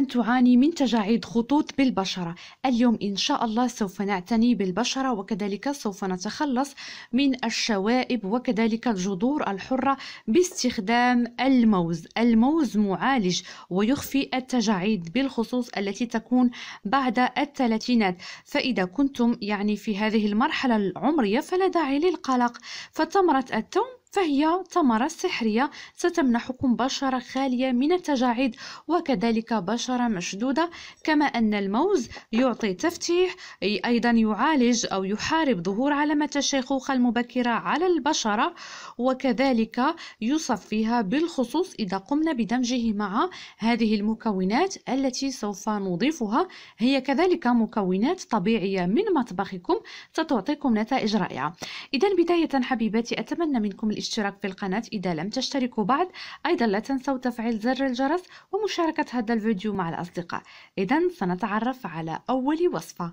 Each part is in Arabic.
دائما تعاني من تجاعيد خطوط بالبشرة اليوم إن شاء الله سوف نعتني بالبشرة وكذلك سوف نتخلص من الشوائب وكذلك الجذور الحرة باستخدام الموز الموز معالج ويخفي التجاعيد بالخصوص التي تكون بعد الثلاثينات فإذا كنتم يعني في هذه المرحلة العمرية فلا داعي للقلق فتمرة التوم فهي تمرة سحرية ستمنحكم بشرة خالية من التجاعيد وكذلك بشرة مشدودة كما أن الموز يعطي تفتيح أيضا يعالج أو يحارب ظهور علامة الشيخوخة المبكرة على البشرة وكذلك يصفيها بالخصوص إذا قمنا بدمجه مع هذه المكونات التي سوف نضيفها هي كذلك مكونات طبيعية من مطبخكم ستعطيكم نتائج رائعة إذا بداية حبيباتي أتمنى منكم الاشتراك في القناة إذا لم تشتركوا بعد أيضا لا تنسوا تفعيل زر الجرس ومشاركة هذا الفيديو مع الأصدقاء إذا سنتعرف على أول وصفة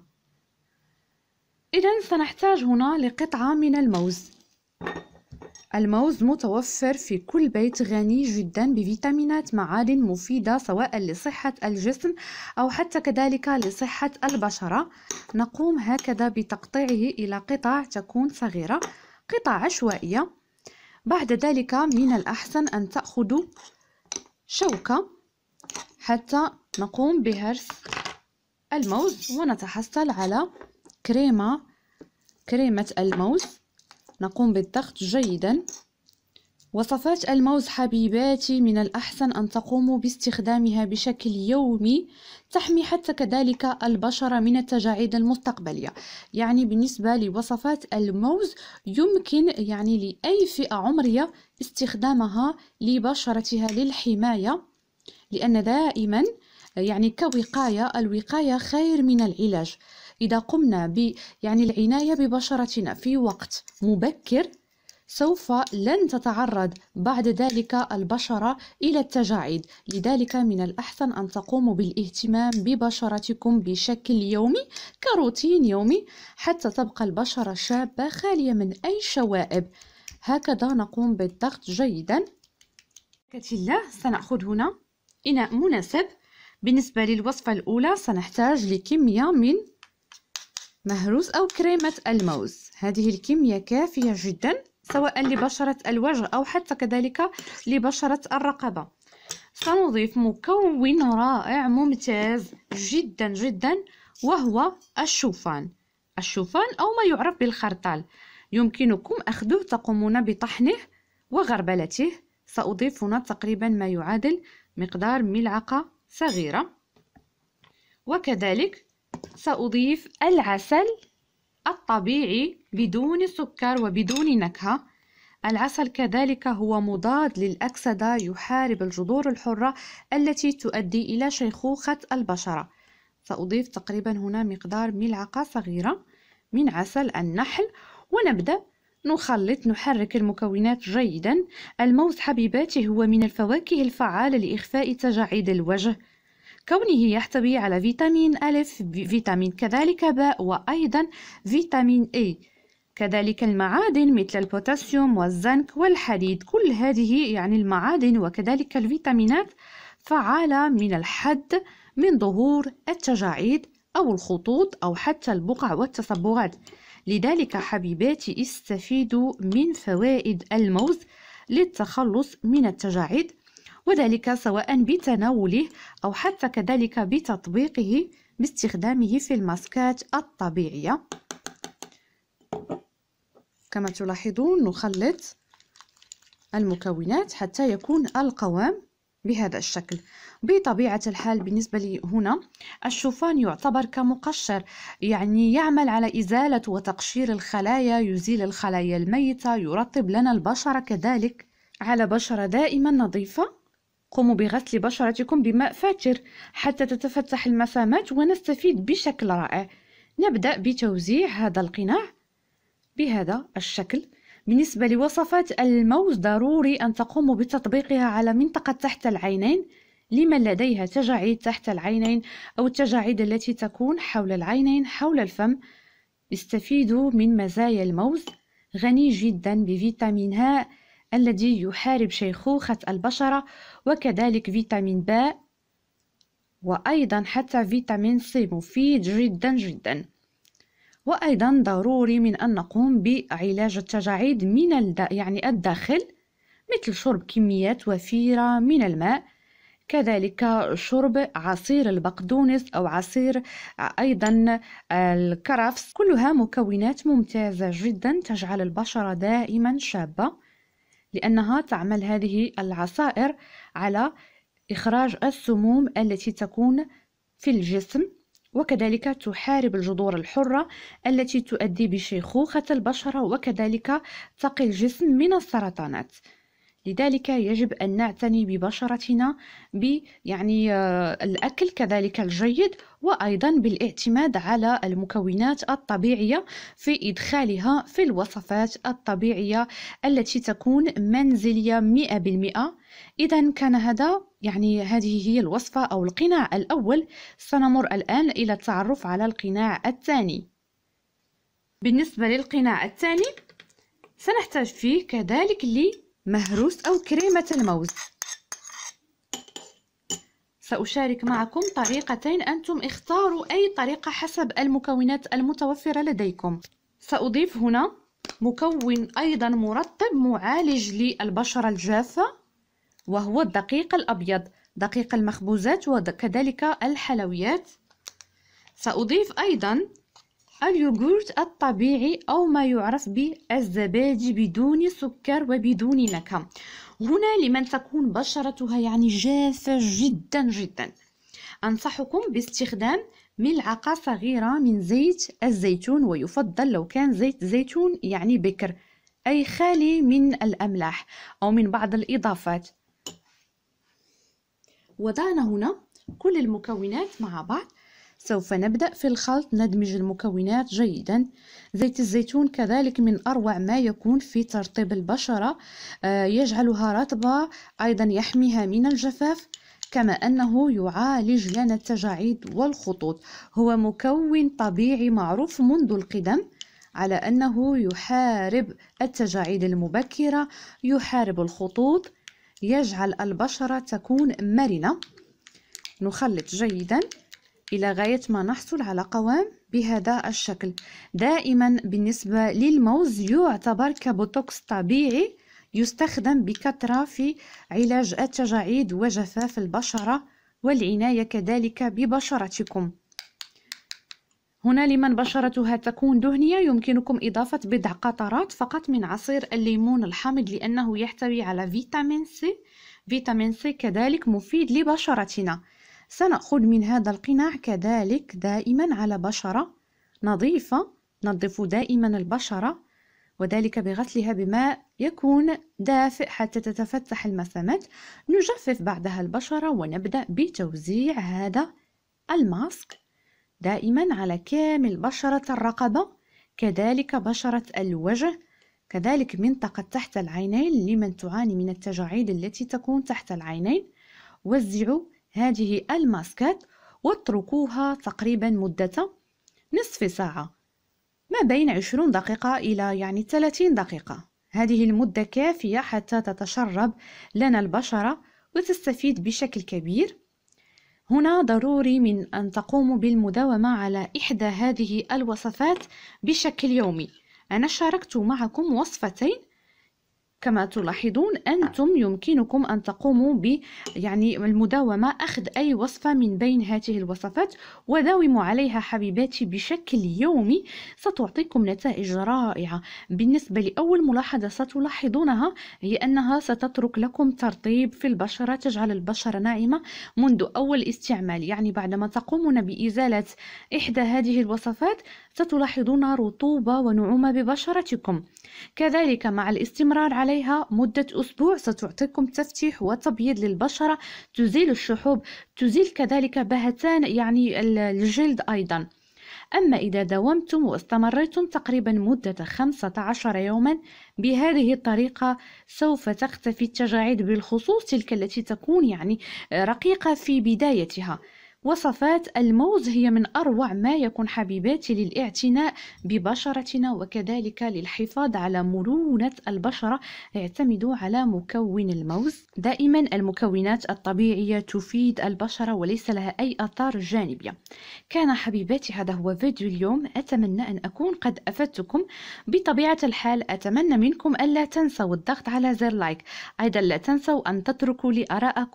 إذا سنحتاج هنا لقطعة من الموز الموز متوفر في كل بيت غني جدا بفيتامينات معادن مفيدة سواء لصحة الجسم أو حتى كذلك لصحة البشرة نقوم هكذا بتقطيعه إلى قطع تكون صغيرة قطع عشوائية بعد ذلك من الأحسن أن تأخذوا شوكة حتى نقوم بهرس الموز ونتحصل على كريمة كريمة الموز نقوم بالضغط جيداً وصفات الموز حبيباتي من الأحسن أن تقوموا باستخدامها بشكل يومي تحمي حتى كذلك البشرة من التجاعيد المستقبلية يعني بالنسبة لوصفات الموز يمكن يعني لأي فئة عمرية استخدامها لبشرتها للحماية لأن دائما يعني كوقاية الوقاية خير من العلاج إذا قمنا ب يعني العناية ببشرتنا في وقت مبكر سوف لن تتعرض بعد ذلك البشرة إلى التجاعيد لذلك من الأحسن أن تقوموا بالاهتمام ببشرتكم بشكل يومي كروتين يومي حتى تبقى البشرة شابة خالية من أي شوائب هكذا نقوم بالضغط جيدا بركة الله سنأخذ هنا إناء مناسب بالنسبة للوصفة الأولى سنحتاج لكمية من مهروس أو كريمة الموز هذه الكمية كافية جدا سواء لبشرة الوجه أو حتى كذلك لبشرة الرقبة سنضيف مكون رائع ممتاز جدا جدا وهو الشوفان الشوفان أو ما يعرف بالخرطال يمكنكم أخذه تقومون بطحنه وغربلته سأضيف هنا تقريبا ما يعادل مقدار ملعقة صغيرة وكذلك سأضيف العسل الطبيعي بدون سكر وبدون نكهة العسل كذلك هو مضاد للأكسدة يحارب الجذور الحرة التي تؤدي إلى شيخوخة البشرة سأضيف تقريبا هنا مقدار ملعقة صغيرة من عسل النحل ونبدأ نخلط نحرك المكونات جيدا الموز حبيباتي هو من الفواكه الفعالة لإخفاء تجاعيد الوجه كونه يحتوي على فيتامين ألف فيتامين كذلك باء وأيضا فيتامين إي كذلك المعادن مثل البوتاسيوم والزنك والحديد كل هذه يعني المعادن وكذلك الفيتامينات فعالة من الحد من ظهور التجاعيد أو الخطوط أو حتى البقع والتصبغات لذلك حبيباتي استفيدوا من فوائد الموز للتخلص من التجاعيد وذلك سواء بتناوله أو حتى كذلك بتطبيقه باستخدامه في الماسكات الطبيعية كما تلاحظون نخلط المكونات حتى يكون القوام بهذا الشكل بطبيعة الحال بالنسبة لي هنا الشوفان يعتبر كمقشر يعني يعمل على إزالة وتقشير الخلايا يزيل الخلايا الميتة يرطب لنا البشرة كذلك على بشرة دائما نظيفة قوموا بغسل بشرتكم بماء فاتر حتى تتفتح المسامات ونستفيد بشكل رائع نبدأ بتوزيع هذا القناع بهذا الشكل بالنسبة لوصفات الموز ضروري أن تقوموا بتطبيقها على منطقة تحت العينين لمن لديها تجاعيد تحت العينين أو التجاعيد التي تكون حول العينين حول الفم استفيدوا من مزايا الموز غني جدا بفيتامين ه الذي يحارب شيخوخة البشرة وكذلك فيتامين باء وأيضا حتى فيتامين سي مفيد جدا جدا وأيضا ضروري من أن نقوم بعلاج التجاعيد من الد... يعني الداخل مثل شرب كميات وفيرة من الماء كذلك شرب عصير البقدونس أو عصير أيضا الكرفس كلها مكونات ممتازة جدا تجعل البشرة دائما شابة لأنها تعمل هذه العصائر على إخراج السموم التي تكون في الجسم وكذلك تحارب الجذور الحرة التي تؤدي بشيخوخة البشرة وكذلك تقي الجسم من السرطانات لذلك يجب أن نعتني ببشرتنا بيعني آه، الأكل كذلك الجيد وأيضا بالاعتماد على المكونات الطبيعية في إدخالها في الوصفات الطبيعية التي تكون منزلية 100% إذا كان هذا يعني هذه هي الوصفة أو القناع الأول سنمر الآن إلى التعرف على القناع الثاني بالنسبة للقناع الثاني سنحتاج فيه كذلك مهروس أو كريمة الموز سأشارك معكم طريقتين أنتم اختاروا أي طريقة حسب المكونات المتوفرة لديكم سأضيف هنا مكون أيضا مرطب معالج للبشرة الجافة وهو الدقيق الأبيض دقيق المخبوزات وكذلك الحلويات سأضيف أيضا اليوغورت الطبيعي أو ما يعرف بالزبادي بدون سكر وبدون نكهة هنا لمن تكون بشرتها يعني جافة جدا جدا أنصحكم باستخدام ملعقة صغيرة من زيت الزيتون ويفضل لو كان زيت زيتون يعني بكر أي خالي من الأملاح أو من بعض الإضافات وضعنا هنا كل المكونات مع بعض سوف نبدأ في الخلط ندمج المكونات جيدا زيت الزيتون كذلك من أروع ما يكون في ترطيب البشرة آه، يجعلها رطبة أيضا يحميها من الجفاف كما أنه يعالج لنا التجاعيد والخطوط هو مكون طبيعي معروف منذ القدم على أنه يحارب التجاعيد المبكرة يحارب الخطوط يجعل البشرة تكون مرنة نخلط جيداً إلى غاية ما نحصل على قوام بهذا الشكل دائما بالنسبة للموز يعتبر كبوتوكس طبيعي يستخدم بكثرة في علاج التجاعيد وجفاف البشرة والعناية كذلك ببشرتكم هنا لمن بشرتها تكون دهنية يمكنكم إضافة بضع قطرات فقط من عصير الليمون الحامض لأنه يحتوي على فيتامين سي فيتامين سي كذلك مفيد لبشرتنا سنأخذ من هذا القناع كذلك دائما على بشرة نظيفة نظف دائما البشرة وذلك بغسلها بماء يكون دافئ حتى تتفتح المسامات نجفف بعدها البشرة ونبدأ بتوزيع هذا الماسك دائما على كامل بشرة الرقبة كذلك بشرة الوجه كذلك منطقة تحت العينين لمن تعاني من التجاعيد التي تكون تحت العينين وزعوا هذه الماسكات واتركوها تقريبا مدة نصف ساعة ما بين 20 دقيقة إلى يعني 30 دقيقة هذه المدة كافية حتى تتشرب لنا البشرة وتستفيد بشكل كبير هنا ضروري من أن تقوموا بالمداومة على إحدى هذه الوصفات بشكل يومي أنا شاركت معكم وصفتين كما تلاحظون أنتم نعم. يمكنكم أن تقوموا ب يعني المداومة أخذ أي وصفة من بين هذه الوصفات وداوموا عليها حبيباتي بشكل يومي ستعطيكم نتائج رائعة بالنسبة لأول ملاحظة ستلاحظونها هي أنها ستترك لكم ترطيب في البشرة تجعل البشرة ناعمة منذ أول استعمال يعني بعدما تقومون بإزالة إحدى هذه الوصفات ستلاحظون رطوبة ونعومة ببشرتكم كذلك مع الاستمرار على عليها مدة أسبوع ستعطيكم تفتيح وتبييض للبشرة تزيل الشحوب تزيل كذلك بهتان يعني الجلد أيضا أما إذا داومتم واستمريتم تقريبا مدة 15 يوما بهذه الطريقة سوف تختفي التجاعيد بالخصوص تلك التي تكون يعني رقيقة في بدايتها وصفات الموز هي من أروع ما يكون حبيباتي للاعتناء ببشرتنا وكذلك للحفاظ على مرونة البشرة اعتمدوا على مكون الموز دائما المكونات الطبيعية تفيد البشرة وليس لها أي أثار جانبية كان حبيباتي هذا هو فيديو اليوم أتمنى أن أكون قد أفدتكم بطبيعة الحال أتمنى منكم ألا تنسوا الضغط على زر لايك أيضا لا تنسوا أن تتركوا لي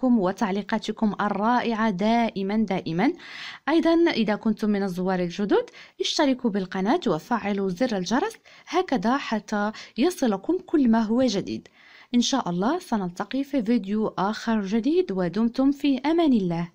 وتعليقاتكم الرائعة دائما دائما دائما أيضا إذا كنتم من الزوار الجدد اشتركوا بالقناة وفعلوا زر الجرس هكذا حتى يصلكم كل ما هو جديد إن شاء الله سنلتقي في فيديو آخر جديد ودمتم في أمان الله